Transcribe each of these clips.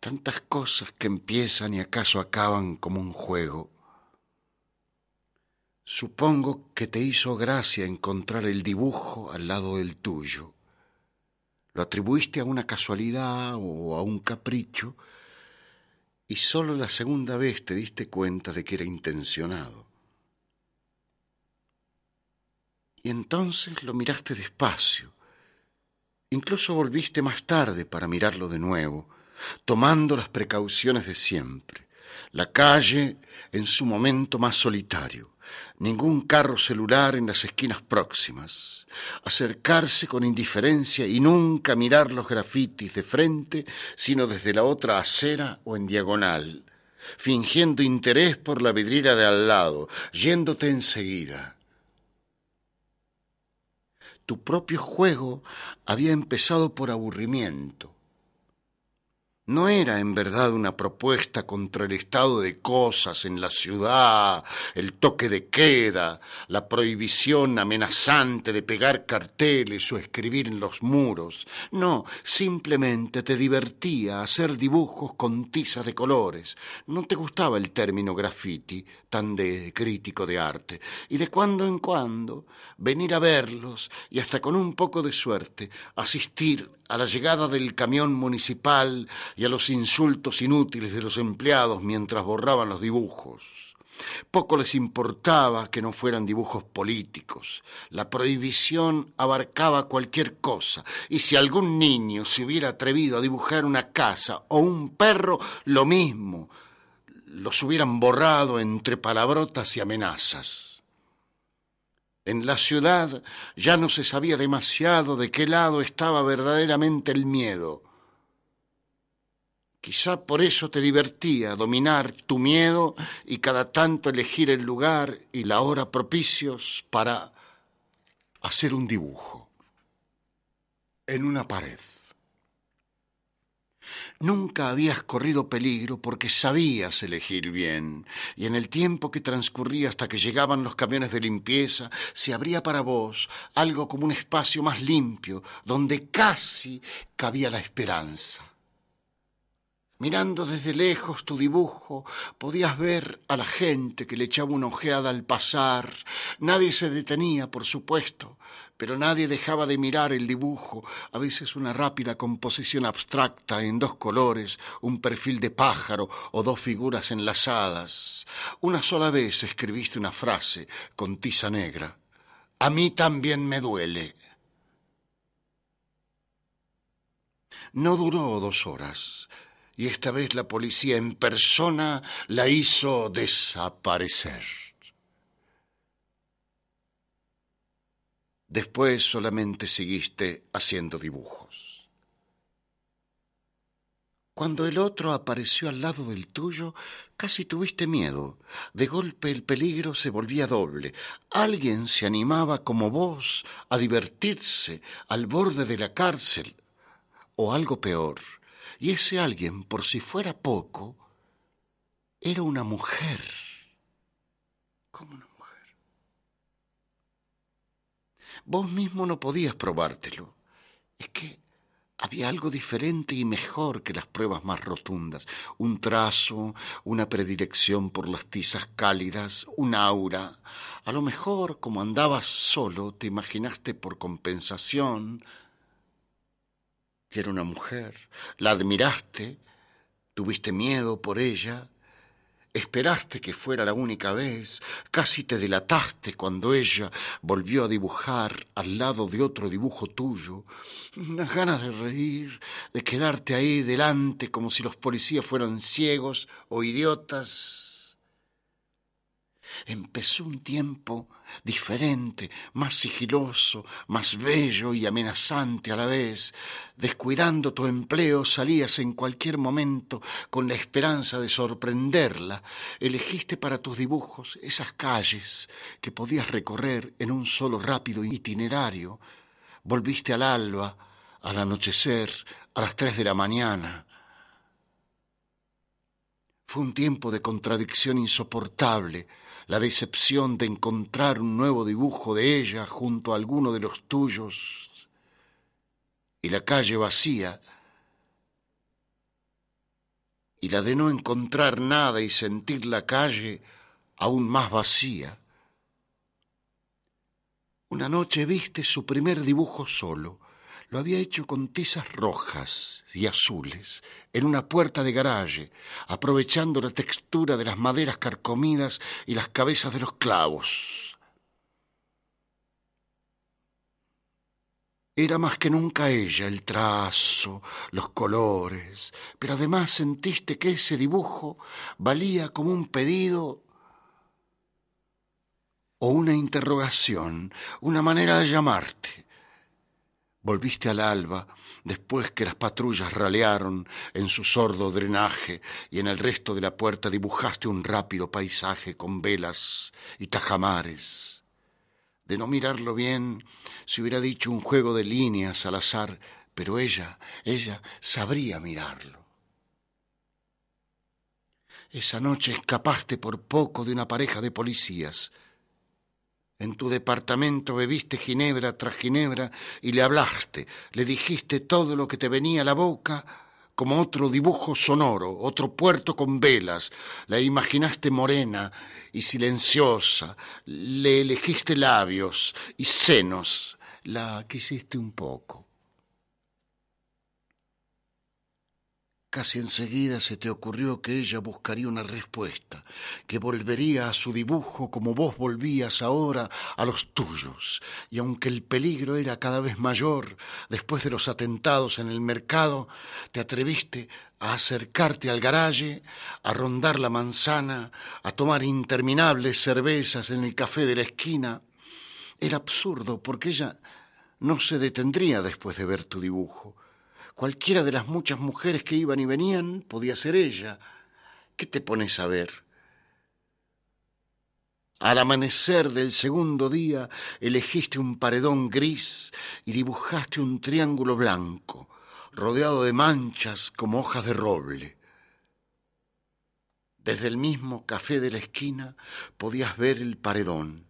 tantas cosas que empiezan y acaso acaban como un juego. Supongo que te hizo gracia encontrar el dibujo al lado del tuyo. Lo atribuiste a una casualidad o a un capricho y solo la segunda vez te diste cuenta de que era intencionado. Y entonces lo miraste despacio. Incluso volviste más tarde para mirarlo de nuevo tomando las precauciones de siempre. La calle en su momento más solitario, ningún carro celular en las esquinas próximas, acercarse con indiferencia y nunca mirar los grafitis de frente, sino desde la otra acera o en diagonal, fingiendo interés por la vidriera de al lado, yéndote enseguida. Tu propio juego había empezado por aburrimiento no era en verdad una propuesta contra el estado de cosas en la ciudad, el toque de queda, la prohibición amenazante de pegar carteles o escribir en los muros. No, simplemente te divertía hacer dibujos con tizas de colores. No te gustaba el término graffiti, tan de crítico de arte. Y de cuando en cuando venir a verlos y hasta con un poco de suerte asistir a la llegada del camión municipal y a los insultos inútiles de los empleados mientras borraban los dibujos. Poco les importaba que no fueran dibujos políticos. La prohibición abarcaba cualquier cosa, y si algún niño se hubiera atrevido a dibujar una casa o un perro, lo mismo, los hubieran borrado entre palabrotas y amenazas. En la ciudad ya no se sabía demasiado de qué lado estaba verdaderamente el miedo. Quizá por eso te divertía dominar tu miedo y cada tanto elegir el lugar y la hora propicios para hacer un dibujo en una pared. Nunca habías corrido peligro porque sabías elegir bien, y en el tiempo que transcurría hasta que llegaban los camiones de limpieza, se abría para vos algo como un espacio más limpio, donde casi cabía la esperanza. Mirando desde lejos tu dibujo, podías ver a la gente que le echaba una ojeada al pasar. Nadie se detenía, por supuesto, pero nadie dejaba de mirar el dibujo, a veces una rápida composición abstracta en dos colores, un perfil de pájaro o dos figuras enlazadas. Una sola vez escribiste una frase con tiza negra. A mí también me duele. No duró dos horas y esta vez la policía en persona la hizo desaparecer. Después solamente seguiste haciendo dibujos. Cuando el otro apareció al lado del tuyo, casi tuviste miedo. De golpe el peligro se volvía doble. Alguien se animaba como vos a divertirse al borde de la cárcel o algo peor y ese alguien, por si fuera poco, era una mujer. ¿Cómo una mujer? Vos mismo no podías probártelo. Es que había algo diferente y mejor que las pruebas más rotundas. Un trazo, una predilección por las tizas cálidas, un aura. A lo mejor, como andabas solo, te imaginaste por compensación que era una mujer, la admiraste, tuviste miedo por ella, esperaste que fuera la única vez, casi te delataste cuando ella volvió a dibujar al lado de otro dibujo tuyo, unas ganas de reír, de quedarte ahí delante como si los policías fueran ciegos o idiotas empezó un tiempo diferente, más sigiloso, más bello y amenazante a la vez. Descuidando tu empleo salías en cualquier momento con la esperanza de sorprenderla. Elegiste para tus dibujos esas calles que podías recorrer en un solo rápido itinerario. Volviste al alba, al anochecer, a las tres de la mañana. Fue un tiempo de contradicción insoportable la decepción de encontrar un nuevo dibujo de ella junto a alguno de los tuyos y la calle vacía y la de no encontrar nada y sentir la calle aún más vacía. Una noche viste su primer dibujo solo lo había hecho con tizas rojas y azules en una puerta de garaje, aprovechando la textura de las maderas carcomidas y las cabezas de los clavos. Era más que nunca ella, el trazo, los colores, pero además sentiste que ese dibujo valía como un pedido o una interrogación, una manera de llamarte. Volviste al alba, después que las patrullas ralearon en su sordo drenaje y en el resto de la puerta dibujaste un rápido paisaje con velas y tajamares. De no mirarlo bien, se hubiera dicho un juego de líneas al azar, pero ella, ella sabría mirarlo. Esa noche escapaste por poco de una pareja de policías. En tu departamento bebiste ginebra tras ginebra y le hablaste, le dijiste todo lo que te venía a la boca como otro dibujo sonoro, otro puerto con velas. La imaginaste morena y silenciosa, le elegiste labios y senos, la quisiste un poco Casi enseguida se te ocurrió que ella buscaría una respuesta, que volvería a su dibujo como vos volvías ahora a los tuyos. Y aunque el peligro era cada vez mayor después de los atentados en el mercado, te atreviste a acercarte al garaje, a rondar la manzana, a tomar interminables cervezas en el café de la esquina. Era absurdo porque ella no se detendría después de ver tu dibujo Cualquiera de las muchas mujeres que iban y venían podía ser ella. ¿Qué te pones a ver? Al amanecer del segundo día elegiste un paredón gris y dibujaste un triángulo blanco, rodeado de manchas como hojas de roble. Desde el mismo café de la esquina podías ver el paredón.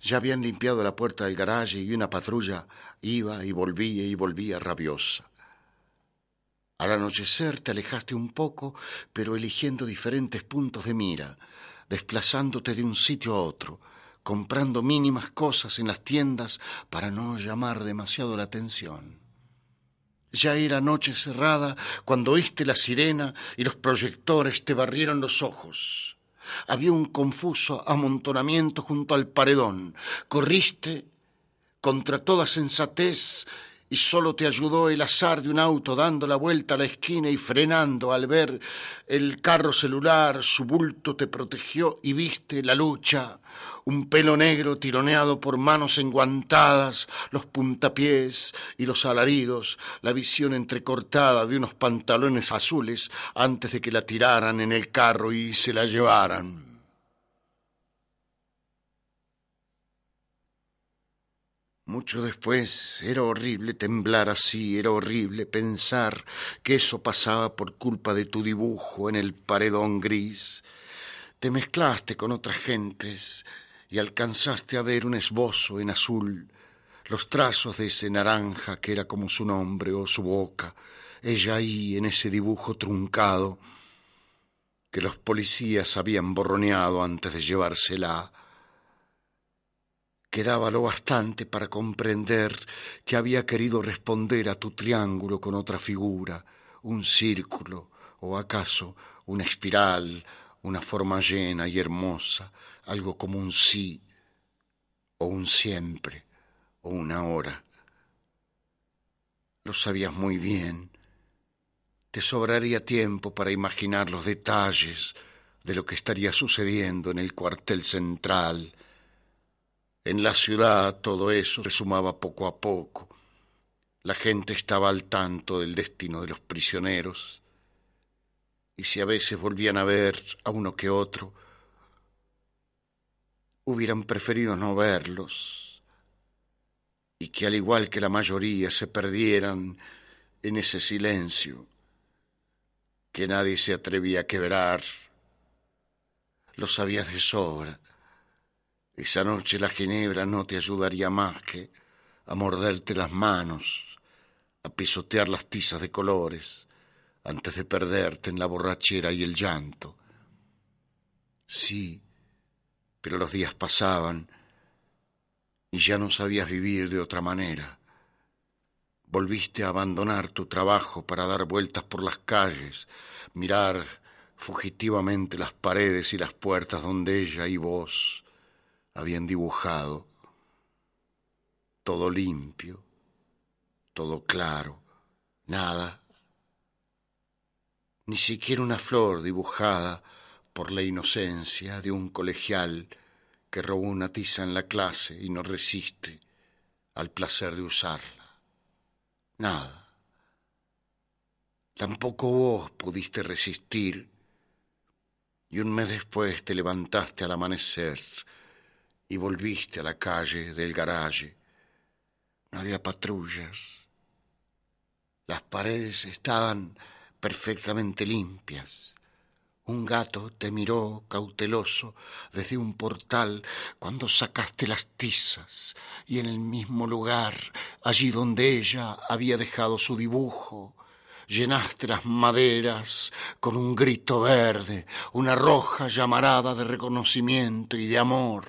Ya habían limpiado la puerta del garaje y una patrulla iba y volvía y volvía rabiosa. Al anochecer te alejaste un poco, pero eligiendo diferentes puntos de mira, desplazándote de un sitio a otro, comprando mínimas cosas en las tiendas para no llamar demasiado la atención. Ya era noche cerrada cuando oíste la sirena y los proyectores te barrieron los ojos. Había un confuso amontonamiento junto al paredón. Corriste contra toda sensatez y solo te ayudó el azar de un auto dando la vuelta a la esquina y frenando al ver el carro celular, su bulto te protegió y viste la lucha, un pelo negro tironeado por manos enguantadas, los puntapiés y los alaridos, la visión entrecortada de unos pantalones azules antes de que la tiraran en el carro y se la llevaran. Mucho después era horrible temblar así, era horrible pensar que eso pasaba por culpa de tu dibujo en el paredón gris. Te mezclaste con otras gentes y alcanzaste a ver un esbozo en azul, los trazos de ese naranja que era como su nombre o su boca, ella ahí en ese dibujo truncado que los policías habían borroneado antes de llevársela quedaba lo bastante para comprender que había querido responder a tu triángulo con otra figura, un círculo o acaso una espiral, una forma llena y hermosa, algo como un sí o un siempre o una hora. Lo sabías muy bien. Te sobraría tiempo para imaginar los detalles de lo que estaría sucediendo en el cuartel central en la ciudad todo eso se sumaba poco a poco. La gente estaba al tanto del destino de los prisioneros, y si a veces volvían a ver a uno que otro, hubieran preferido no verlos, y que al igual que la mayoría se perdieran en ese silencio que nadie se atrevía a quebrar. Lo sabías de sobra esa noche la ginebra no te ayudaría más que a morderte las manos, a pisotear las tizas de colores, antes de perderte en la borrachera y el llanto. Sí, pero los días pasaban y ya no sabías vivir de otra manera. Volviste a abandonar tu trabajo para dar vueltas por las calles, mirar fugitivamente las paredes y las puertas donde ella y vos habían dibujado, todo limpio, todo claro, nada, ni siquiera una flor dibujada por la inocencia de un colegial que robó una tiza en la clase y no resiste al placer de usarla. Nada. Tampoco vos pudiste resistir y un mes después te levantaste al amanecer y volviste a la calle del garaje. No había patrullas. Las paredes estaban perfectamente limpias. Un gato te miró cauteloso desde un portal cuando sacaste las tizas y en el mismo lugar, allí donde ella había dejado su dibujo, llenaste las maderas con un grito verde, una roja llamarada de reconocimiento y de amor.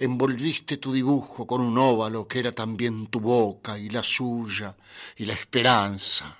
Envolviste tu dibujo con un óvalo que era también tu boca y la suya y la esperanza.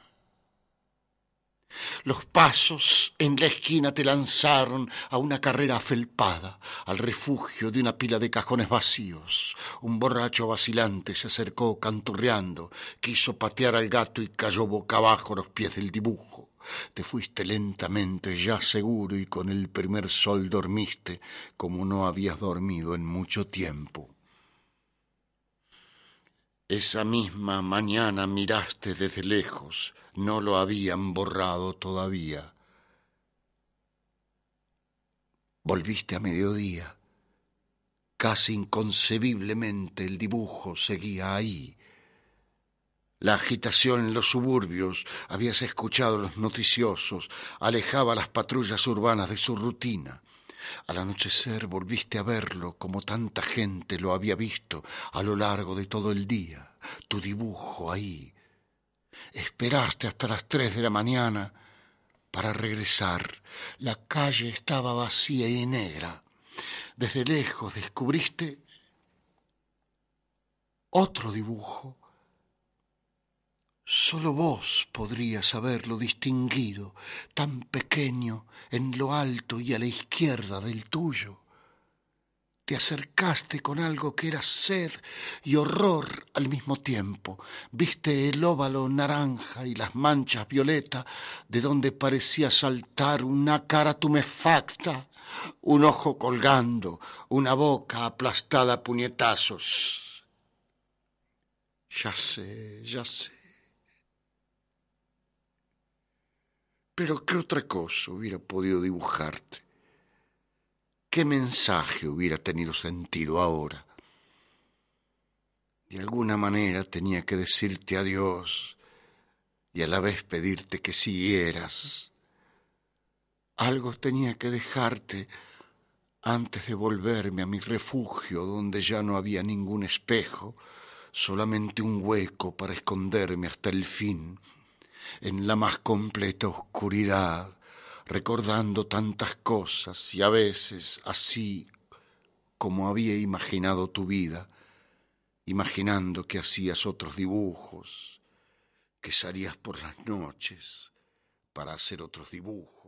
Los pasos en la esquina te lanzaron a una carrera afelpada, al refugio de una pila de cajones vacíos. Un borracho vacilante se acercó canturreando, quiso patear al gato y cayó boca abajo a los pies del dibujo. Te fuiste lentamente, ya seguro, y con el primer sol dormiste como no habías dormido en mucho tiempo. Esa misma mañana miraste desde lejos, no lo habían borrado todavía. Volviste a mediodía. Casi inconcebiblemente el dibujo seguía ahí. La agitación en los suburbios, habías escuchado los noticiosos, alejaba a las patrullas urbanas de su rutina. Al anochecer volviste a verlo como tanta gente lo había visto a lo largo de todo el día, tu dibujo ahí. Esperaste hasta las tres de la mañana para regresar. La calle estaba vacía y negra. Desde lejos descubriste otro dibujo Sólo vos podrías haberlo distinguido, tan pequeño en lo alto y a la izquierda del tuyo. Te acercaste con algo que era sed y horror al mismo tiempo. Viste el óvalo naranja y las manchas violeta de donde parecía saltar una cara tumefacta, un ojo colgando, una boca aplastada a puñetazos. Ya sé, ya sé Pero ¿qué otra cosa hubiera podido dibujarte? ¿Qué mensaje hubiera tenido sentido ahora? De alguna manera tenía que decirte adiós y a la vez pedirte que siguieras. Algo tenía que dejarte antes de volverme a mi refugio donde ya no había ningún espejo, solamente un hueco para esconderme hasta el fin en la más completa oscuridad, recordando tantas cosas y a veces así como había imaginado tu vida, imaginando que hacías otros dibujos, que salías por las noches para hacer otros dibujos